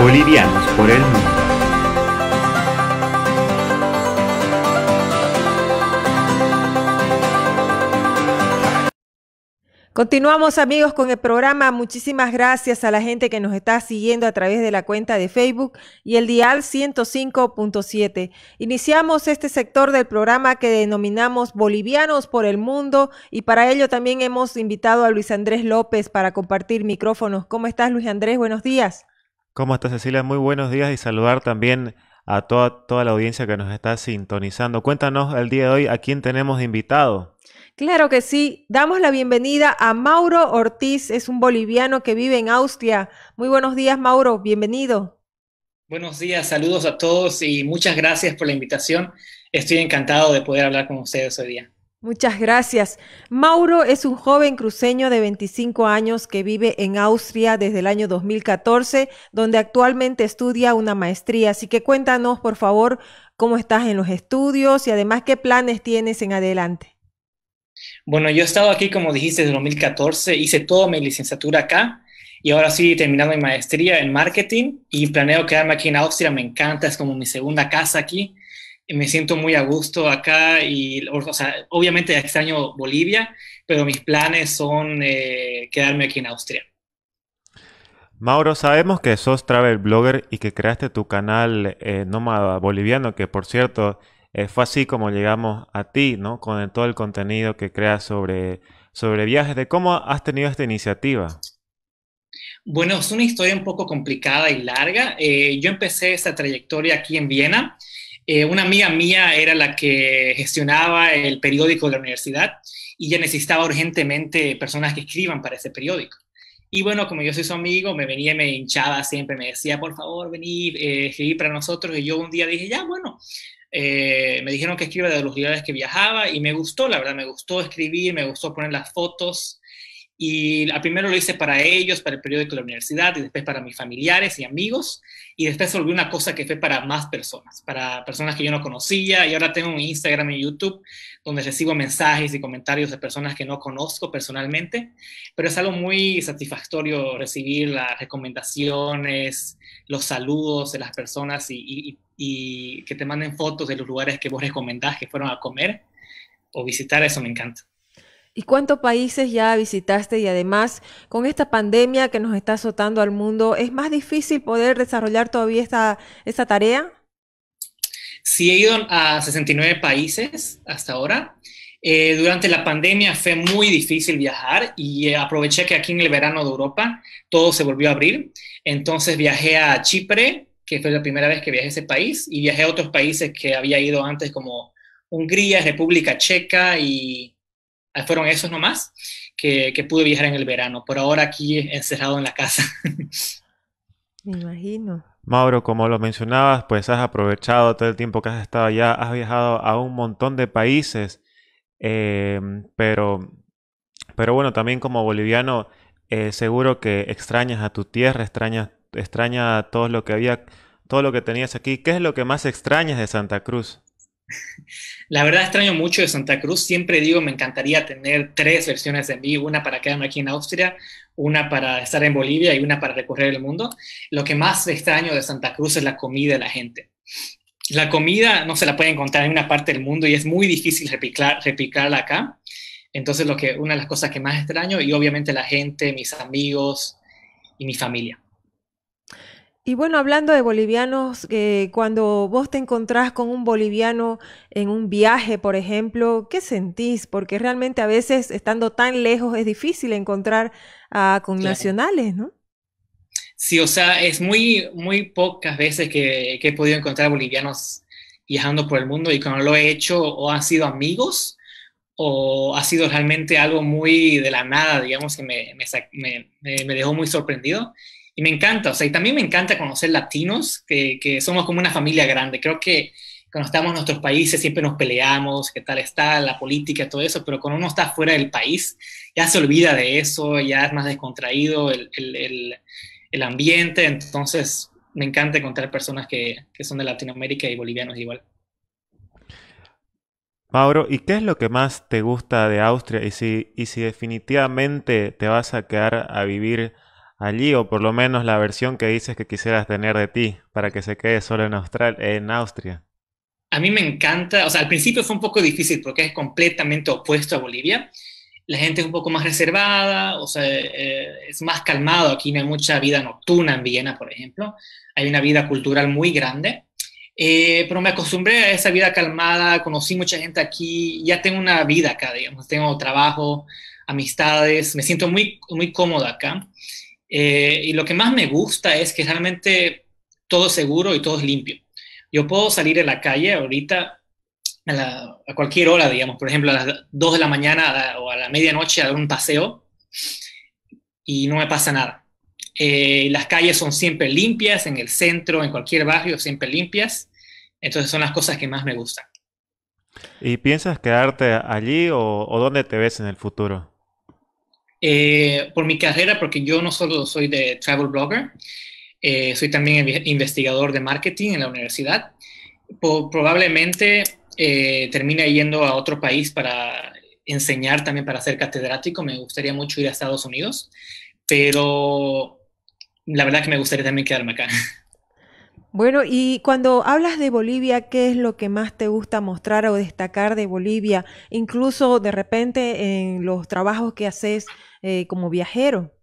Bolivianos por el mundo. Continuamos amigos con el programa. Muchísimas gracias a la gente que nos está siguiendo a través de la cuenta de Facebook y el dial 105.7. Iniciamos este sector del programa que denominamos Bolivianos por el Mundo y para ello también hemos invitado a Luis Andrés López para compartir micrófonos. ¿Cómo estás Luis Andrés? Buenos días. ¿Cómo estás, Cecilia? Muy buenos días y saludar también a toda, toda la audiencia que nos está sintonizando. Cuéntanos el día de hoy a quién tenemos de invitado. Claro que sí. Damos la bienvenida a Mauro Ortiz, es un boliviano que vive en Austria. Muy buenos días, Mauro, bienvenido. Buenos días, saludos a todos y muchas gracias por la invitación. Estoy encantado de poder hablar con ustedes hoy día. Muchas gracias. Mauro es un joven cruceño de 25 años que vive en Austria desde el año 2014, donde actualmente estudia una maestría. Así que cuéntanos, por favor, cómo estás en los estudios y además qué planes tienes en adelante. Bueno, yo he estado aquí, como dijiste, desde 2014, hice toda mi licenciatura acá y ahora sí terminando mi maestría en marketing y planeo quedarme aquí en Austria, me encanta, es como mi segunda casa aquí me siento muy a gusto acá y, obviamente extraño Bolivia, pero mis planes son eh, quedarme aquí en Austria. Mauro, sabemos que sos travel blogger y que creaste tu canal eh, Nómada Boliviano, que por cierto eh, fue así como llegamos a ti, ¿no? Con todo el contenido que creas sobre, sobre viajes. ¿De cómo has tenido esta iniciativa? Bueno, es una historia un poco complicada y larga. yo empecé esta trayectoria aquí en Viena. Eh, una amiga mía era la que gestionaba el periódico de la universidad y ya necesitaba urgentemente personas que escriban para ese periódico. Y bueno, como yo soy su amigo, me venía y me hinchaba siempre, me decía, por favor, vení, eh, escribí para nosotros. Y yo un día dije, ya, bueno, eh, me dijeron que escriba de los lugares que viajaba y me gustó, la verdad, me gustó escribir, me gustó poner las fotos. Y primero lo hice para ellos, para el periódico de la universidad, y después para mis familiares y amigos, y después volvió una cosa que fue para más personas, para personas que yo no conocía, y ahora tengo un Instagram y YouTube donde recibo mensajes y comentarios de personas que no conozco personalmente, pero es algo muy satisfactorio recibir las recomendaciones, los saludos de las personas y, y que te manden fotos de los lugares que vos recomendás que fueron a comer o visitar, eso me encanta. ¿Y cuántos países ya visitaste? Y además, con esta pandemia que nos está azotando al mundo, ¿es más difícil poder desarrollar todavía esta, esta tarea? Sí, he ido a 69 países hasta ahora. Eh, durante la pandemia fue muy difícil viajar y aproveché que aquí en el verano de Europa todo se volvió a abrir. Entonces viajé a Chipre, que fue la primera vez que viajé a ese país, y viajé a otros países que había ido antes como Hungría, República Checa y Ah, fueron esos nomás que, que pude viajar en el verano, por ahora aquí encerrado en la casa. Me imagino. Mauro, como lo mencionabas, pues has aprovechado todo el tiempo que has estado allá, has viajado a un montón de países, eh, pero, pero bueno, también como boliviano, eh, seguro que extrañas a tu tierra, extrañas, extrañas todo lo que había, todo lo que tenías aquí. ¿Qué es lo que más extrañas de Santa Cruz? La verdad extraño mucho de Santa Cruz. Siempre digo, me encantaría tener tres versiones de mí, una para quedarme aquí en Austria, una para estar en Bolivia y una para recorrer el mundo. Lo que más extraño de Santa Cruz es la comida de la gente. La comida no se la puede encontrar en una parte del mundo y es muy difícil repicarla replicarla acá. Entonces, lo que, una de las cosas que más extraño y obviamente la gente, mis amigos y mi familia. Y bueno, hablando de bolivianos, eh, cuando vos te encontrás con un boliviano en un viaje, por ejemplo, ¿qué sentís? Porque realmente a veces estando tan lejos es difícil encontrar a connacionales, ¿no? Sí, o sea, es muy, muy pocas veces que, he podido encontrar bolivianos viajando por el mundo y cuando lo he hecho o han sido amigos o ha sido realmente algo muy de la nada, digamos, que me dejó muy sorprendido y me encanta, o sea, y también me encanta conocer latinos, que, somos como una familia grande. Creo que cuando estamos en nuestros países siempre nos peleamos, qué tal está la política, todo eso, pero cuando uno está fuera del país, ya se olvida de eso, ya es más descontraído el, ambiente, entonces me encanta encontrar personas que, son de Latinoamérica y bolivianos igual. Mauro, ¿y qué es lo que más te gusta de Austria? Y si, y si definitivamente te vas a quedar a vivir allí, o por lo menos la versión que dices que quisieras tener de ti, para que se quede solo en, Austral en Austria? A mí me encanta, o sea, al principio fue un poco difícil porque es completamente opuesto a Bolivia. La gente es un poco más reservada, o sea, eh, es más calmado. Aquí no hay mucha vida nocturna en Viena, por ejemplo. Hay una vida cultural muy grande. Eh, pero me acostumbré a esa vida calmada, conocí mucha gente aquí, ya tengo una vida acá, digamos, tengo trabajo, amistades, me siento muy, muy cómoda acá. Eh, y lo que más me gusta es que realmente todo es seguro y todo es limpio. Yo puedo salir en la calle ahorita a, cualquier hora, digamos, por ejemplo, a las 2 de la mañana o a la medianoche a dar un paseo y no me pasa nada. Eh, las calles son siempre limpias, en el centro, en cualquier barrio, siempre limpias. Entonces son las cosas que más me gustan. ¿Y piensas quedarte allí o, o dónde te ves en el futuro? Eh, por mi carrera, porque yo no solo soy de travel blogger, eh, soy también investigador de marketing en la universidad. probablemente eh, termine yendo a otro país para enseñar también para ser catedrático. Me gustaría mucho ir a Estados Unidos, pero la verdad que me gustaría también quedarme acá. Bueno, y cuando hablas de Bolivia, ¿qué es lo que más te gusta mostrar o destacar de Bolivia? Incluso de repente en los trabajos que haces eh, como viajero.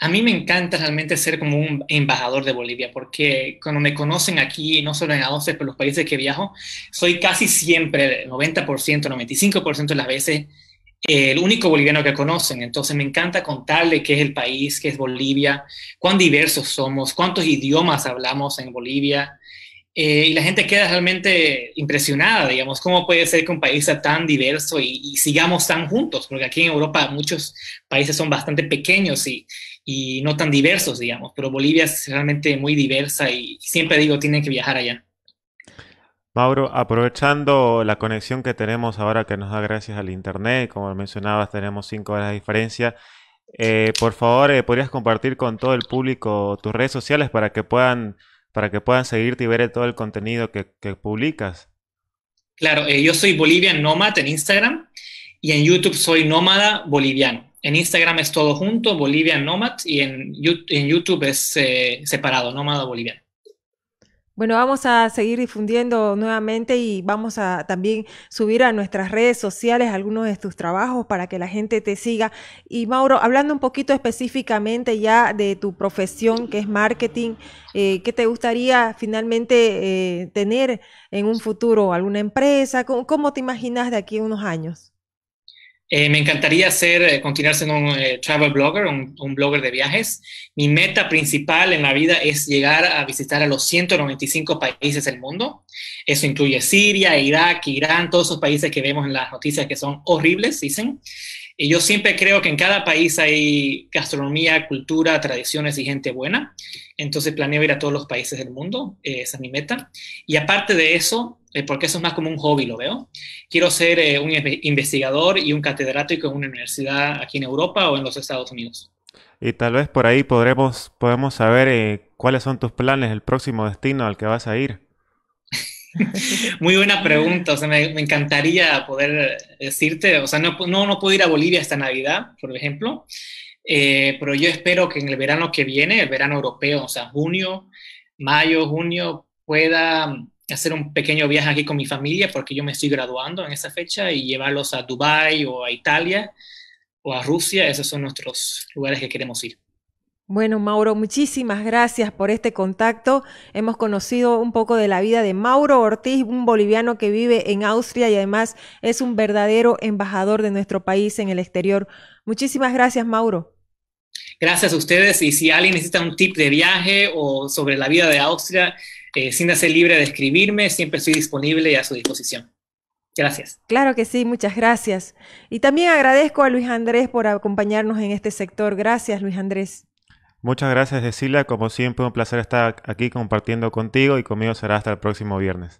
A mí me encanta realmente ser como un embajador de Bolivia, porque cuando me conocen aquí, no solo en AOCE, pero en los países que viajo, soy casi siempre, 90%, 95% de las veces, el único boliviano que conocen. Entonces me encanta contarle qué es el país, qué es Bolivia, cuán diversos somos, cuántos idiomas hablamos en Bolivia. Eh, y la gente queda realmente impresionada, digamos, cómo puede ser que un país sea tan diverso y, sigamos tan juntos, porque aquí en Europa muchos países son bastante pequeños y no tan diversos, digamos, pero Bolivia es realmente muy diversa y siempre digo, tienen que viajar allá. Mauro, aprovechando la conexión que tenemos ahora que nos da gracias al Internet, como mencionabas, tenemos cinco horas de diferencia. Eh, por favor, eh, podrías compartir con todo el público tus redes sociales para que puedan, para que puedan seguirte y ver todo el contenido que, publicas. Claro, eh, yo soy Bolivian Nomad en Instagram y en YouTube soy Nómada Boliviano. En Instagram es todo junto, Bolivian Nomad, y en, en YouTube es separado, Nómada Boliviano. Bueno, vamos a seguir difundiendo nuevamente y vamos a también subir a nuestras redes sociales algunos de tus trabajos para que la gente te siga. Y Mauro, hablando un poquito específicamente ya de tu profesión que es marketing, eh, ¿qué te gustaría finalmente eh, tener en un futuro? ¿Alguna empresa? ¿Cómo, ¿Cómo te imaginas de aquí a unos años? Eh, me encantaría ser, eh, continuar siendo un eh, travel blogger, un, blogger de viajes. Mi meta principal en la vida es llegar a visitar a los 195 países del mundo. Eso incluye Siria, Irak, Irán, todos esos países que vemos en las noticias que son horribles, dicen. Y yo siempre creo que en cada país hay gastronomía, cultura, tradiciones y gente buena. Entonces planeo ir a todos los países del mundo. esa es mi meta. Y aparte de eso, eh, porque eso es más como un hobby, lo veo. Quiero ser eh, un investigador y un catedrático en una universidad aquí en Europa o en los Estados Unidos. Y tal vez por ahí podremos, podemos saber eh, cuáles son tus planes, el próximo destino al que vas a ir. Muy buena pregunta, o sea, me, encantaría poder decirte, o sea, no, no, no puedo ir a Bolivia esta Navidad, por ejemplo, pero yo espero que en el verano que viene, el verano europeo, o sea, junio, mayo, junio, pueda hacer un pequeño viaje aquí con mi familia porque yo me estoy graduando en esa fecha y llevarlos a Dubái o a Italia o a Rusia, esos son nuestros lugares que queremos ir. Bueno, Mauro, muchísimas gracias por este contacto. Hemos conocido un poco de la vida de Mauro Ortiz, un boliviano que vive en Austria y además es un verdadero embajador de nuestro país en el exterior. Muchísimas gracias, Mauro. Gracias a ustedes y si alguien necesita un tip de viaje o sobre la vida de Austria, eh, siéntase libre de escribirme, siempre estoy disponible y a su disposición. Gracias. Claro que sí, muchas gracias. Y también agradezco a Luis Andrés por acompañarnos en este sector. Gracias, Luis Andrés. Muchas gracias, Cecilia. Como siempre, un placer estar aquí compartiendo contigo y conmigo será hasta el próximo viernes.